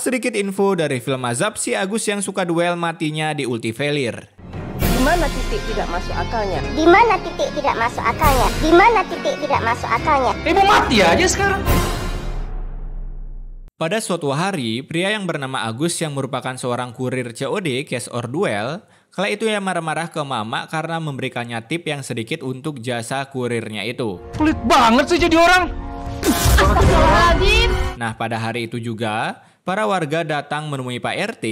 Sedikit info dari film Azab, si Agus yang suka duel matinya di Ulti Di mana titik tidak masuk akalnya? Di mana titik tidak masuk akalnya? Di mana titik tidak masuk akalnya? Ibu eh, mati aja sekarang. Pada suatu hari, pria yang bernama Agus yang merupakan seorang kurir COD, cash or duel, kala itu ia marah-marah ke mama karena memberikannya tip yang sedikit untuk jasa kurirnya itu. Pelit banget sih jadi orang! Astagfirullahaladzim! Nah, pada hari itu juga, Para warga datang menemui Pak RT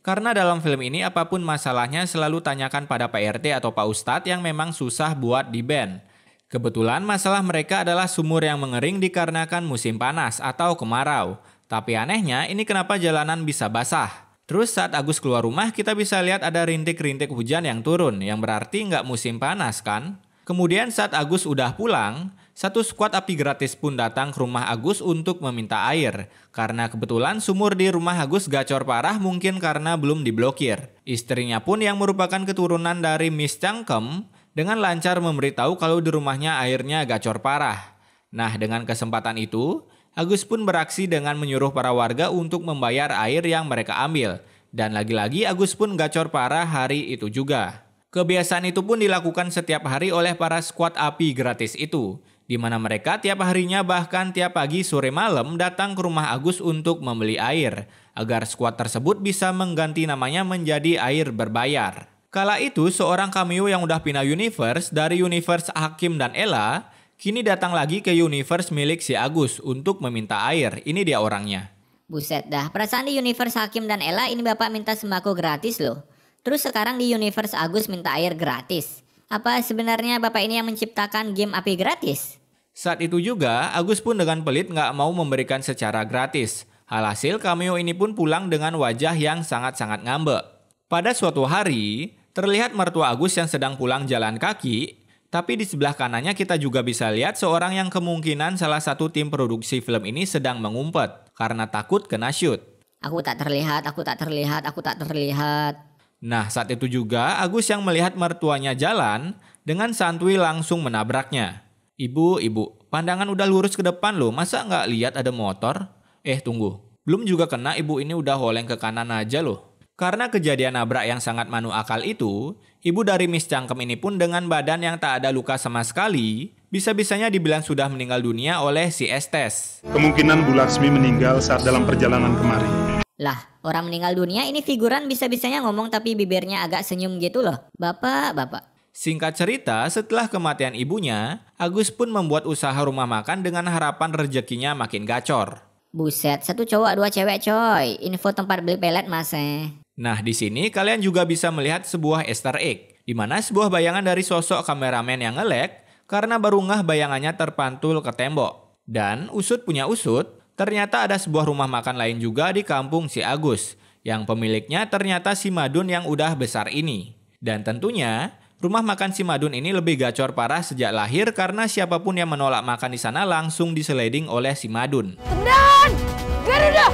karena dalam film ini apapun masalahnya selalu tanyakan pada Pak RT atau Pak Ustadz yang memang susah buat di band. Kebetulan masalah mereka adalah sumur yang mengering dikarenakan musim panas atau kemarau. Tapi anehnya ini kenapa jalanan bisa basah. Terus saat Agus keluar rumah kita bisa lihat ada rintik-rintik hujan yang turun yang berarti nggak musim panas kan? Kemudian saat Agus udah pulang, satu skuad api gratis pun datang ke rumah Agus untuk meminta air. Karena kebetulan sumur di rumah Agus gacor parah mungkin karena belum diblokir. Istrinya pun yang merupakan keturunan dari Miss Cangkem dengan lancar memberitahu kalau di rumahnya airnya gacor parah. Nah dengan kesempatan itu, Agus pun beraksi dengan menyuruh para warga untuk membayar air yang mereka ambil. Dan lagi-lagi Agus pun gacor parah hari itu juga. Kebiasaan itu pun dilakukan setiap hari oleh para skuad api gratis itu di mana mereka tiap harinya bahkan tiap pagi sore malam datang ke rumah Agus untuk membeli air, agar skuad tersebut bisa mengganti namanya menjadi air berbayar. Kala itu seorang cameo yang udah pindah universe dari universe Hakim dan Ella, kini datang lagi ke universe milik si Agus untuk meminta air, ini dia orangnya. Buset dah, perasaan di universe Hakim dan Ella ini bapak minta sembako gratis loh. Terus sekarang di universe Agus minta air gratis. Apa sebenarnya bapak ini yang menciptakan game api gratis? Saat itu juga, Agus pun dengan pelit nggak mau memberikan secara gratis. Alhasil cameo ini pun pulang dengan wajah yang sangat-sangat ngambek. Pada suatu hari, terlihat mertua Agus yang sedang pulang jalan kaki, tapi di sebelah kanannya kita juga bisa lihat seorang yang kemungkinan salah satu tim produksi film ini sedang mengumpet karena takut kena shoot. Aku tak terlihat, aku tak terlihat, aku tak terlihat. Nah, saat itu juga Agus yang melihat mertuanya jalan dengan santui langsung menabraknya. Ibu, ibu, pandangan udah lurus ke depan loh, masa nggak lihat ada motor? Eh, tunggu. Belum juga kena ibu ini udah oleng ke kanan aja loh. Karena kejadian nabrak yang sangat manu akal itu, ibu dari Miss Cangkem ini pun dengan badan yang tak ada luka sama sekali, bisa-bisanya dibilang sudah meninggal dunia oleh si Estes. Kemungkinan Bu Laksmi meninggal saat dalam perjalanan kemari. Lah, orang meninggal dunia ini figuran bisa-bisanya ngomong tapi bibirnya agak senyum gitu loh. Bapak, bapak. Singkat cerita, setelah kematian ibunya, Agus pun membuat usaha rumah makan dengan harapan rezekinya makin gacor. Buset, satu cowok dua cewek coy. Info tempat beli pelet mas eh. Nah, di sini kalian juga bisa melihat sebuah easter egg, di mana sebuah bayangan dari sosok kameramen yang ngelek karena baru ngah bayangannya terpantul ke tembok. Dan usut punya usut, Ternyata ada sebuah rumah makan lain juga di kampung si Agus, yang pemiliknya ternyata si Madun yang udah besar ini. Dan tentunya, rumah makan si Madun ini lebih gacor parah sejak lahir karena siapapun yang menolak makan di sana langsung diseleding oleh si Madun. Tendang! Garuda!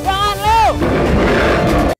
Jangan lo!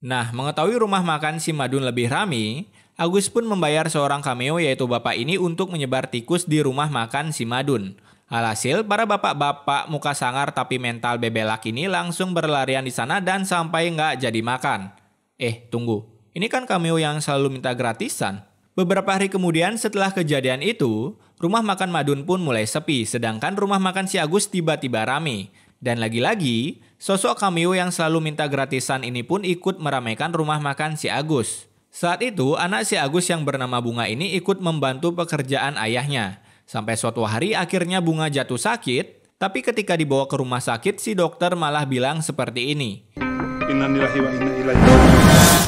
Nah, mengetahui rumah makan si Madun lebih rame, Agus pun membayar seorang cameo yaitu bapak ini untuk menyebar tikus di rumah makan si Madun. Alhasil, para bapak-bapak muka sangar tapi mental bebelak ini langsung berlarian di sana dan sampai nggak jadi makan. Eh, tunggu. Ini kan cameo yang selalu minta gratisan. Beberapa hari kemudian setelah kejadian itu, rumah makan Madun pun mulai sepi, sedangkan rumah makan si Agus tiba-tiba rame. Dan lagi-lagi, sosok cameo yang selalu minta gratisan ini pun ikut meramaikan rumah makan si Agus. Saat itu, anak si Agus yang bernama Bunga ini ikut membantu pekerjaan ayahnya. Sampai suatu hari akhirnya bunga jatuh sakit, tapi ketika dibawa ke rumah sakit si dokter malah bilang seperti ini.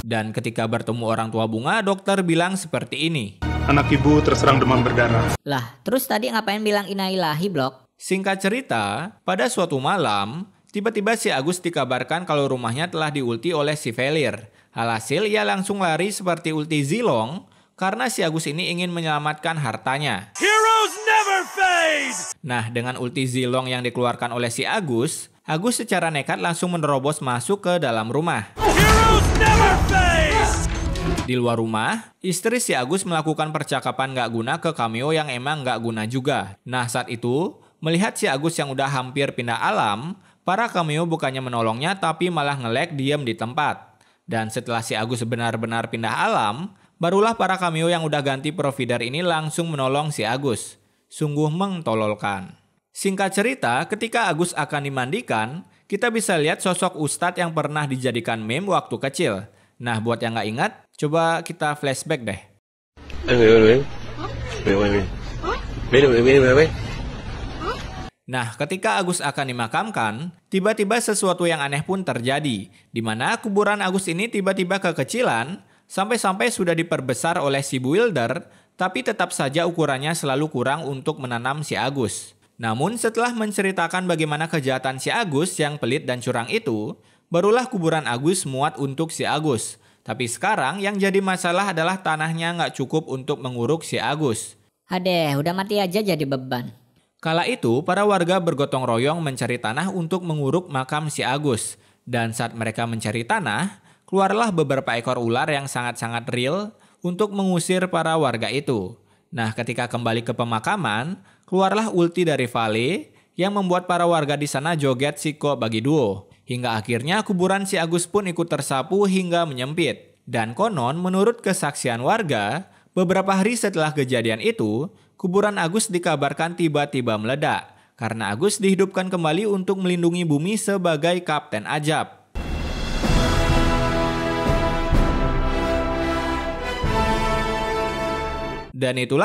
Dan ketika bertemu orang tua bunga, dokter bilang seperti ini. Anak ibu terserang demam berdarah. Lah, terus tadi ngapain bilang inailahi, blok? Singkat cerita, pada suatu malam, tiba-tiba si Agus dikabarkan kalau rumahnya telah diulti oleh si Velir. Alhasil, ia langsung lari seperti ulti Zilong karena si Agus ini ingin menyelamatkan hartanya. Nah, dengan ulti Zilong yang dikeluarkan oleh si Agus, Agus secara nekat langsung menerobos masuk ke dalam rumah. Di luar rumah, istri si Agus melakukan percakapan gak guna ke cameo yang emang gak guna juga. Nah saat itu, melihat si Agus yang udah hampir pindah alam, para cameo bukannya menolongnya tapi malah ngelek diam di tempat. Dan setelah si Agus benar-benar pindah alam, Barulah para cameo yang udah ganti provider ini langsung menolong si Agus. Sungguh mengtololkan. Singkat cerita, ketika Agus akan dimandikan, kita bisa lihat sosok Ustadz yang pernah dijadikan meme waktu kecil. Nah, buat yang nggak ingat, coba kita flashback deh. Nah, ketika Agus akan dimakamkan, tiba-tiba sesuatu yang aneh pun terjadi, di mana kuburan Agus ini tiba-tiba kekecilan, Sampai-sampai sudah diperbesar oleh si builder, tapi tetap saja ukurannya selalu kurang untuk menanam si Agus. Namun setelah menceritakan bagaimana kejahatan si Agus yang pelit dan curang itu, barulah kuburan Agus muat untuk si Agus. Tapi sekarang yang jadi masalah adalah tanahnya nggak cukup untuk menguruk si Agus. Hadeh, udah mati aja jadi beban. Kala itu, para warga bergotong royong mencari tanah untuk menguruk makam si Agus. Dan saat mereka mencari tanah, keluarlah beberapa ekor ular yang sangat-sangat real untuk mengusir para warga itu. Nah, ketika kembali ke pemakaman, keluarlah ulti dari Vale yang membuat para warga di sana joget siko bagi duo. Hingga akhirnya kuburan si Agus pun ikut tersapu hingga menyempit. Dan konon menurut kesaksian warga, beberapa hari setelah kejadian itu, kuburan Agus dikabarkan tiba-tiba meledak karena Agus dihidupkan kembali untuk melindungi bumi sebagai kapten ajab. Dan itulah